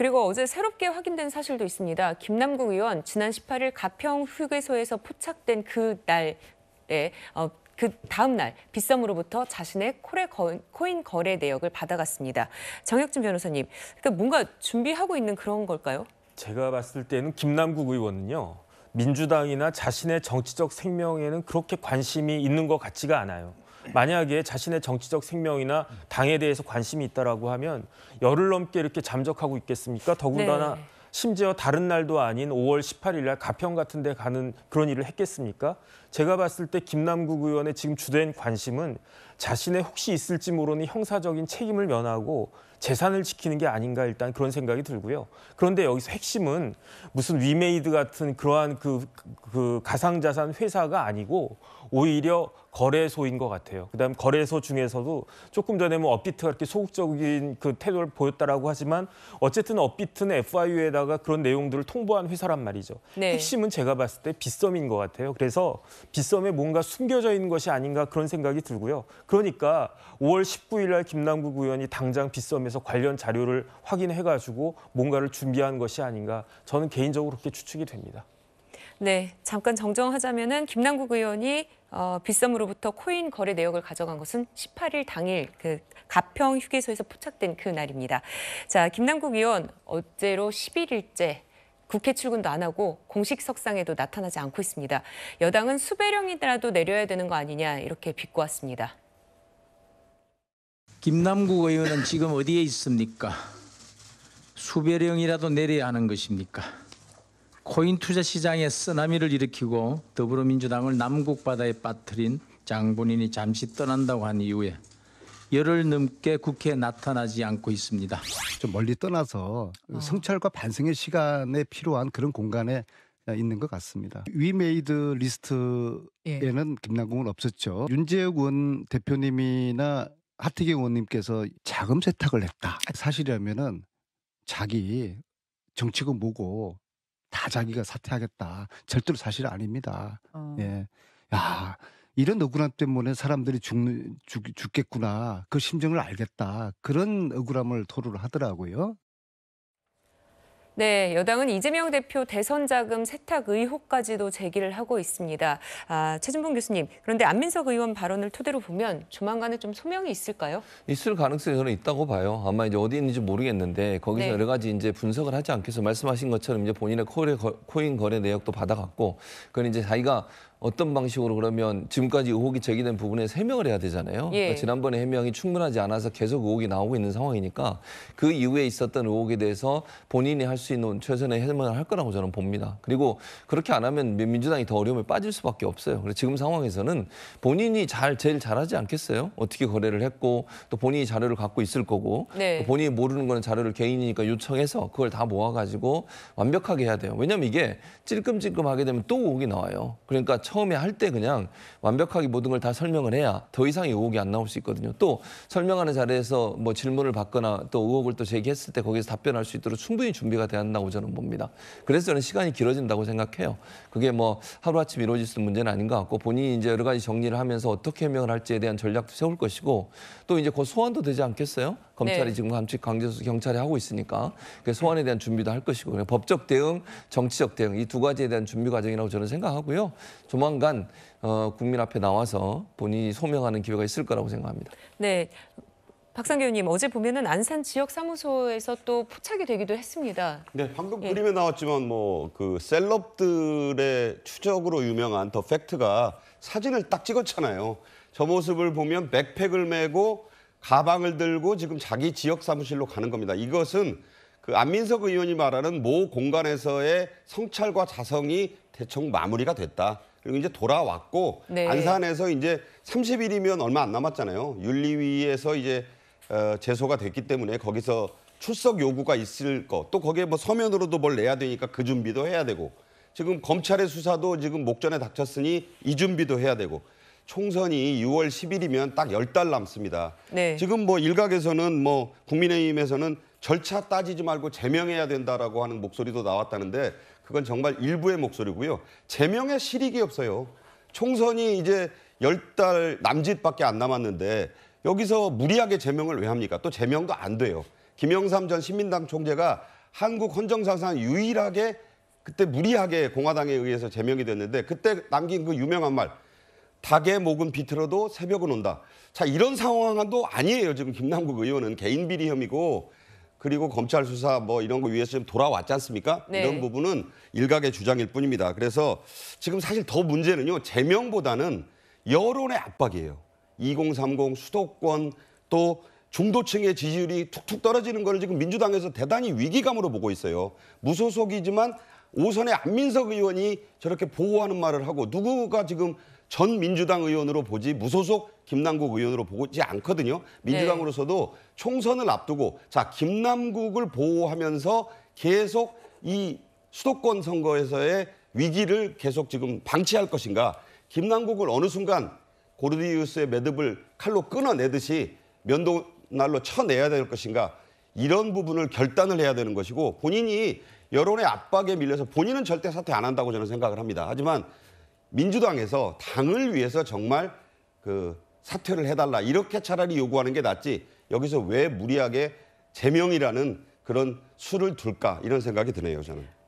그리고 어제 새롭게 확인된 사실도 있습니다. 김남국 의원 지난 18일 가평 휴게소에서 포착된 그 날에 어, 그 다음 날 빗썸으로부터 자신의 코레 코인 거래 내역을 받아갔습니다. 장혁진 변호사님, 그러니까 뭔가 준비하고 있는 그런 걸까요? 제가 봤을 때는 김남국 의원은요. 민주당이나 자신의 정치적 생명에는 그렇게 관심이 있는 것 같지가 않아요. 만약에 자신의 정치적 생명이나 당에 대해서 관심이 있다라고 하면 열흘 넘게 이렇게 잠적하고 있겠습니까? 더군다나 네. 심지어 다른 날도 아닌 5월 18일 날 가평 같은 데 가는 그런 일을 했겠습니까? 제가 봤을 때 김남국 의원의 지금 주된 관심은 자신의 혹시 있을지 모르는 형사적인 책임을 면하고 재산을 지키는 게 아닌가 일단 그런 생각이 들고요. 그런데 여기서 핵심은 무슨 위메이드 같은 그러한 그, 그 가상자산 회사가 아니고 오히려 거래소인 것 같아요. 그다음 거래소 중에서도 조금 전에 뭐 업비트가 이렇게 소극적인 그 태도를 보였다라고 하지만 어쨌든 업비트는 FIU에다가 그런 내용들을 통보한 회사란 말이죠. 네. 핵심은 제가 봤을 때 빗썸인 것 같아요. 그래서 빗썸에 뭔가 숨겨져 있는 것이 아닌가 그런 생각이 들고요. 그러니까 5월 19일 날 김남국 의원이 당장 빗썸에서 관련 자료를 확인해 가지고 뭔가를 준비한 것이 아닌가 저는 개인적으로 그렇게 추측이 됩니다. 네, 잠깐 정정하자면은 김남국 의원이 어, 빗썸으로부터 코인 거래 내역을 가져간 것은 18일 당일 그 가평 휴게소에서 포착된 그 날입니다. 자, 김남국 의원 어제로 11일째 국회 출근도 안 하고 공식 석상에도 나타나지 않고 있습니다. 여당은 수배령이라도 내려야 되는 거 아니냐 이렇게 비꼬았습니다. 김남국 의원은 지금 어디에 있습니까? 수배령이라도 내려야 하는 것입니까? 코인 투자 시장에 쓰나미를 일으키고 더불어민주당을 남국 바다에 빠뜨린 장본인이 잠시 떠난다고 한 이후에 열흘 넘게 국회에 나타나지 않고 있습니다. 좀 멀리 떠나서 어. 성찰과 반성의 시간에 필요한 그런 공간에 있는 것 같습니다. 위메이드 리스트에는 예. 김남국은 없었죠. 윤재욱 의원 대표님이나 하태경 의원님께서 자금 세탁을 했다. 아. 사실이라면은 자기 정치금 뭐고 다 자기가 사퇴하겠다. 절대로 사실 아닙니다. 어. 예. 야, 이런 억울함 때문에 사람들이 죽는, 죽, 죽겠구나. 그 심정을 알겠다. 그런 억울함을 토로를 하더라고요. 네, 여당은 이재명 대표 대선 자금 세탁 의혹까지도 제기를 하고 있습니다. 아, 최진봉 교수님, 그런데 안민석 의원 발언을 토대로 보면 조만간에 좀 소명이 있을까요? 있을 가능성이 저는 있다고 봐요. 아마 이제 어디 있는지 모르겠는데 거기서 네. 여러 가지 이제 분석을 하지 않겠어 말씀하신 것처럼 이제 본인의 코인 거래 내역도 받아갔고 그건 이제 자기가 어떤 방식으로 그러면 지금까지 의혹이 제기된 부분에 해명을 해야 되잖아요. 예. 그러니까 지난번에 해명이 충분하지 않아서 계속 의혹이 나오고 있는 상황이니까 그 이후에 있었던 의혹에 대해서 본인이 할수 있는 최선의 해명을 할 거라고 저는 봅니다. 그리고 그렇게 안 하면 민주당이 더 어려움에 빠질 수밖에 없어요. 그래서 지금 상황에서는 본인이 잘 제일 잘하지 않겠어요? 어떻게 거래를 했고 또 본인이 자료를 갖고 있을 거고 네. 본인이 모르는 거는 자료를 개인이니까 요청해서 그걸 다 모아가지고 완벽하게 해야 돼요. 왜냐면 이게 찔끔찔끔하게 되면 또 의혹이 나와요. 그러니까 처음에 할 때 그냥 완벽하게 모든 걸 다 설명을 해야 더 이상의 의혹이 안 나올 수 있거든요. 또 설명하는 자리에서 뭐 질문을 받거나 또 의혹을 또 제기했을 때 거기서 답변할 수 있도록 충분히 준비가 돼야 다고 저는 봅니다. 그래서 저는 시간이 길어진다고 생각해요. 그게 뭐 하루아침 이루어질 수 있는 문제는 아닌 것 같고 본인이 이제 여러 가지 정리를 하면서 어떻게 해명을 할지에 대한 전략도 세울 것이고 또 이제 곧 소환도 되지 않겠어요? 검찰이 네. 지금 감칙 강제수 경찰이 하고 있으니까 그 소환에 대한 준비도 할 것이고 법적 대응, 정치적 대응 이 두 가지에 대한 준비 과정이라고 저는 생각하고요. 조만간 어, 국민 앞에 나와서 본인이 소명하는 기회가 있을 거라고 생각합니다. 네, 박상규님 어제 보면은 안산 지역 사무소에서 또 포착이 되기도 했습니다. 네, 방금 예. 그림에 나왔지만 뭐 그 셀럽들의 추적으로 유명한 더 팩트가 사진을 딱 찍었잖아요. 저 모습을 보면 백팩을 메고 가방을 들고 지금 자기 지역 사무실로 가는 겁니다. 이것은 그 안민석 의원이 말하는 모 공간에서의 성찰과 자성이 대충 마무리가 됐다. 그리고 이제 돌아왔고 네. 안산에서 이제 30일이면 얼마 안 남았잖아요. 윤리위에서 이제 어, 제소가 됐기 때문에 거기서 출석 요구가 있을 것, 또 거기에 뭐 서면으로도 뭘 내야 되니까 그 준비도 해야 되고 지금 검찰의 수사도 지금 목전에 닥쳤으니 이 준비도 해야 되고 총선이 6월 10일이면 딱 열 달 남습니다. 네. 지금 뭐 일각에서는 뭐 국민의힘에서는 절차 따지지 말고 제명해야 된다라고 하는 목소리도 나왔다는데 그건 정말 일부의 목소리고요. 제명의 실익이 없어요. 총선이 이제 열 달 남짓밖에 안 남았는데 여기서 무리하게 제명을 왜 합니까? 또 제명도 안 돼요. 김영삼 전 신민당 총재가 한국 헌정사상 유일하게 그때 무리하게 공화당에 의해서 제명이 됐는데 그때 남긴 그 유명한 말 닭의 목은 비틀어도 새벽은 온다. 자 이런 상황도 아니에요. 지금 김남국 의원은 개인 비리 혐의고 그리고 검찰 수사 뭐 이런 거 위해서 지금 돌아왔지 않습니까? 네. 이런 부분은 일각의 주장일 뿐입니다. 그래서 지금 사실 더 문제는요. 제명보다는 여론의 압박이에요. 2030 수도권 또 중도층의 지지율이 툭툭 떨어지는 것을 지금 민주당에서 대단히 위기감으로 보고 있어요. 무소속이지만 오선의 안민석 의원이 저렇게 보호하는 말을 하고 누구가 지금 전 민주당 의원으로 보지 무소속 김남국 의원으로 보지 않거든요. 민주당으로서도 네. 총선을 앞두고 자 김남국을 보호하면서 계속 이 수도권 선거에서의 위기를 계속 지금 방치할 것인가 김남국을 어느 순간 고르디우스의 매듭을 칼로 끊어내듯이 면도날로 쳐내야 될 것인가 이런 부분을 결단을 해야 되는 것이고 본인이 여론의 압박에 밀려서 본인은 절대 사퇴 안 한다고 저는 생각을 합니다. 하지만 민주당에서 당을 위해서 정말 그 사퇴를 해달라 이렇게 차라리 요구하는 게 낫지 여기서 왜 무리하게 제명이라는 그런 수를 둘까 이런 생각이 드네요 저는.